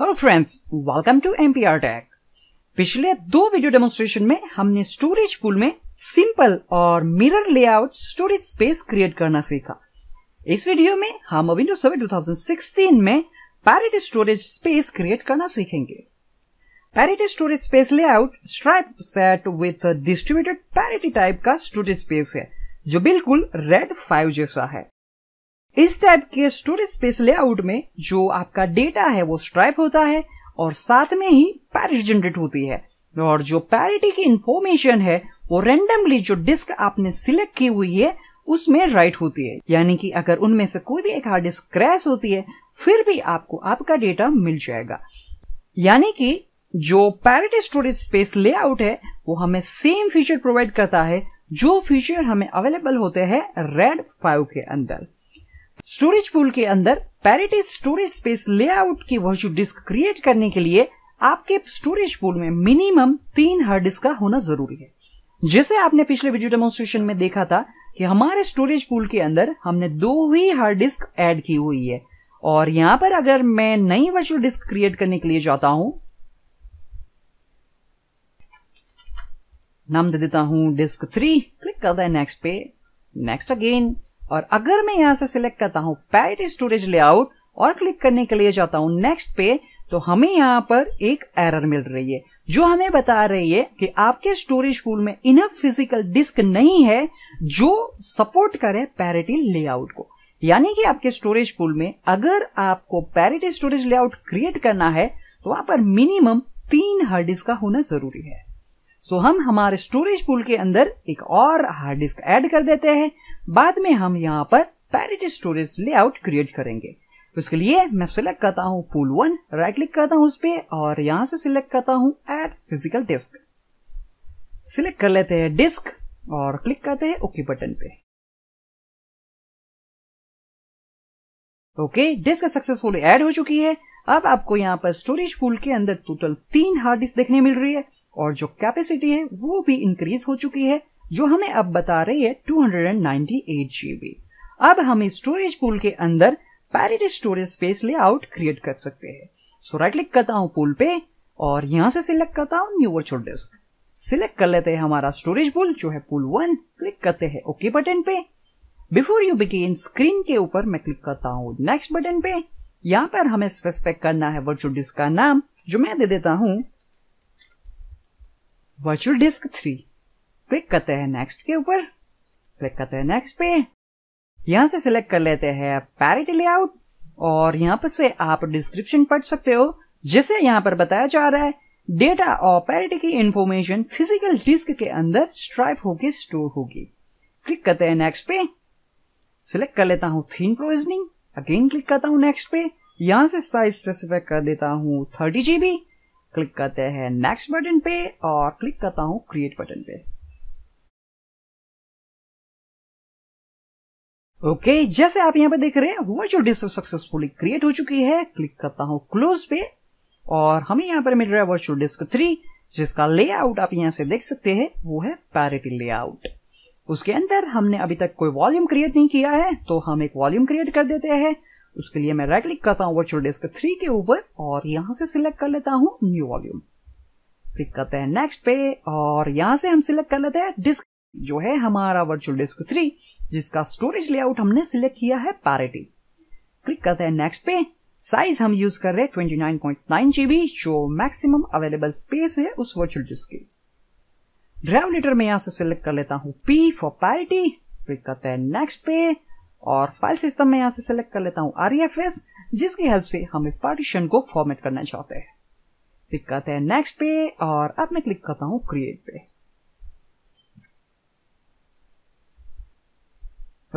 hello friends welcome to MPR tech पिछले दो video demonstration में हमने स्टोरेज पूल में सिंपल और mirror layout storage space create करना सीखा इस वीडियो में हम विंडो सर्वे 2016 में पैरिटी स्टोरेज स्पेस क्रिएट करना सीखेंगे parity storage space layout stripe set with distributed parity type का स्टोरेज स्पेस है जो बिल्कुल रेड फाइव जैसा है इस टाइप के स्टोरेज स्पेस लेआउट में जो आपका डेटा है वो स्ट्राइप होता है और साथ में ही पैरिट जनरेट होती है और जो पैरिटी की इंफॉर्मेशन है वो रेंडमली जो डिस्क आपने सिलेक्ट की हुई है उसमें राइट होती है यानी कि अगर उनमें से कोई भी एक हार्ड डिस्क क्रैश होती है फिर भी आपको आपका डेटा मिल जाएगा यानी कि जो पैरिटी स्टोरेज स्पेस लेआउट है वो हमें सेम फीचर प्रोवाइड करता है जो फीचर हमें अवेलेबल होते हैं रेड फाइव के अंदर स्टोरेज पूल के अंदर पैरिटी स्टोरेज स्पेस लेआउट की वर्चुअल डिस्क क्रिएट करने के लिए आपके स्टोरेज पूल में मिनिमम तीन हार्ड डिस्क का होना जरूरी है जैसे आपने पिछले वीडियो डेमोन्स्ट्रेशन में देखा था कि हमारे स्टोरेज पूल के अंदर हमने दो ही हार्ड डिस्क ऐड की हुई है और यहां पर अगर मैं नई वर्चुअल डिस्क क्रिएट करने के लिए जाता हूं नाम दे देता हूं डिस्क थ्री क्लिक करता है नेक्स्ट पे नेक्स्ट अगेन और अगर मैं यहां से सिलेक्ट करता हूं पैरिटी स्टोरेज लेआउट और क्लिक करने के लिए जाता हूं नेक्स्ट पे तो हमें यहाँ पर एक एरर मिल रही है जो हमें बता रही है कि आपके स्टोरेज पूल में इनफ फिजिकल डिस्क नहीं है जो सपोर्ट करे पैरिटी लेआउट को यानी कि आपके स्टोरेज पूल में अगर आपको पैरिटी स्टोरेज लेआउट क्रिएट करना है तो वहां पर मिनिमम तीन हार्ड डिस्क का होना जरूरी है सो हम हमारे स्टोरेज पूल के अंदर एक और हार्ड डिस्क ऐड कर देते हैं बाद में हम यहाँ पर पैरिटी स्टोरेज लेआउट क्रिएट करेंगे उसके तो लिए मैं सिलेक्ट करता हूँ पूल वन राइट क्लिक करता हूँ उस पर और यहाँ से सिलेक्ट करता हूँ एड फिजिकल डिस्क सिलेक्ट कर लेते हैं डिस्क और क्लिक करते हैं ओके बटन पे ओके डिस्क सक्सेसफुली ऐड हो चुकी है अब आपको यहाँ पर स्टोरेज पूल के अंदर टोटल तीन हार्ड डिस्क देखने मिल रही है और जो कैपेसिटी है वो भी इंक्रीज हो चुकी है जो हमें अब बता रही है 298 जीबी अब हम इस स्टोरेज पूल के अंदर parity storage space layout create कर सकते हैं सो राइट क्लिक करता हूँ पूल पे और यहां से सिलेक्ट करता हूँ न्यू वर्चुअल डिस्क सिलेक्ट कर लेते हैं हमारा स्टोरेज पूल जो है पूल वन क्लिक करते हैं ओके बटन पे बिफोर यू बिगेन स्क्रीन के ऊपर मैं क्लिक करता हूँ नेक्स्ट बटन पे यहाँ पर हमें स्पेसिफिक करना है वर्चुअल डिस्क का नाम जो मैं दे देता हूँ वर्चुअल डिस्क थ्री क्लिक करते हैं नेक्स्ट के ऊपर क्लिक करते हैं नेक्स्ट पे यहां से सिलेक्ट कर लेते हैं पैरिटी लेआउट और यहां पर से आप डिस्क्रिप्शन पढ़ सकते हो जिसे यहां पर बताया जा रहा है डेटा और पैरिटी की इंफॉर्मेशन फिजिकल डिस्क के अंदर स्ट्राइप होके स्टोर होगी क्लिक करते हैं नेक्स्ट पे सिलेक्ट कर लेता हूं थीम प्रोजनिंग अगेन क्लिक करता हूं नेक्स्ट पे यहां से साइज स्पेसिफाई कर देता हूं थर्टी जीबी क्लिक करते हैं नेक्स्ट बटन पे और क्लिक करता हूं क्रिएट बटन पे ओके okay, जैसे आप यहां पर देख रहे हैं वर्चुअल डिस्क सक्सेसफुली क्रिएट हो चुकी है क्लिक करता हूं क्लोज पे और हमें यहां पर मिल रहा है वर्चुअल डिस्क थ्री जिसका लेआउट आप यहां से देख सकते हैं वो है पैरिटी लेआउट उसके अंदर हमने अभी तक कोई वॉल्यूम क्रिएट नहीं किया है तो हम एक वॉल्यूम क्रिएट कर देते हैं उसके लिए मैं राइट क्लिक करता हूँ वर्चुअल डेस्क थ्री के ऊपर और यहाँ से सिलेक्ट कर लेता हूँ न्यू वॉल्यूम क्लिक करते हैं नेक्स्ट पे और यहां से हम सिलेक्ट कर लेते हैं डिस्क जो है हमारा वर्चुअल डिस्क थ्री जिसका स्टोरेज लेआउट हमने सिलेक्ट किया है पैरिटी क्लिक करते हैं नेक्स्ट पे साइज हम यूज कर रहे हैं twenty nine point nine GB जो मैक्सिमम अवेलेबल स्पेस है उस वर्चुअल डिस्क की ड्राइव लेटर में यहां से सिलेक्ट कर लेता हूं पी फॉर पैरिटी क्लिक करते हैं नेक्स्ट पे और फाइल सिस्टम में यहां से सिलेक्ट कर लेता हूँ आर e जिसकी हेल्प से हम इस पार्टीशन को फॉर्मेट करना चाहते हैं क्लिक करते हैं नेक्स्ट पे और अब मैं क्लिक करता हूं क्रिएट पे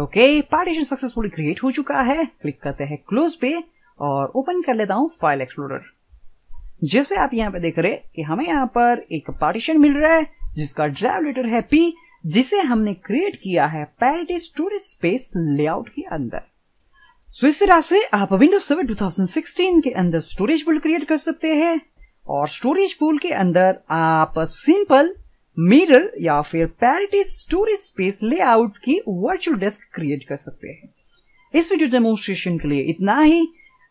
ओके पार्टीशन सक्सेसफुली क्रिएट हो चुका है क्लिक करते हैं क्लोज पे और ओपन कर लेता हूं फाइल एक्सप्लोरर जैसे आप यहां पे देख रहे कि हमें यहां पर एक पार्टीशन मिल रहा है जिसका ड्राइव लेटर है पी जिसे हमने क्रिएट किया है पैरिटी स्टोरेज स्पेस लेआउट के अंदर सो इस तरह से आप विंडोज सेवन 2016 के अंदर स्टोरेज पूल क्रिएट कर सकते हैं और स्टोरेज पूल के अंदर आप सिंपल मिरर या फिर पैरिटी स्टोरेज स्पेस लेआउट की वर्चुअल डेस्क क्रिएट कर सकते हैं इस वीडियो डेमोन्स्ट्रेशन के लिए इतना ही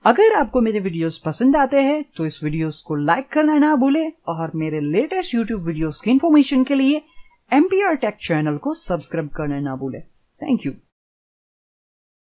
अगर आपको मेरे वीडियोस पसंद आते हैं तो इस वीडियोस को लाइक करना ना भूले और मेरे लेटेस्ट यूट्यूब वीडियोस की इन्फॉर्मेशन के लिए एमपीआर टेक चैनल को सब्सक्राइब करने ना भूले थैंक यू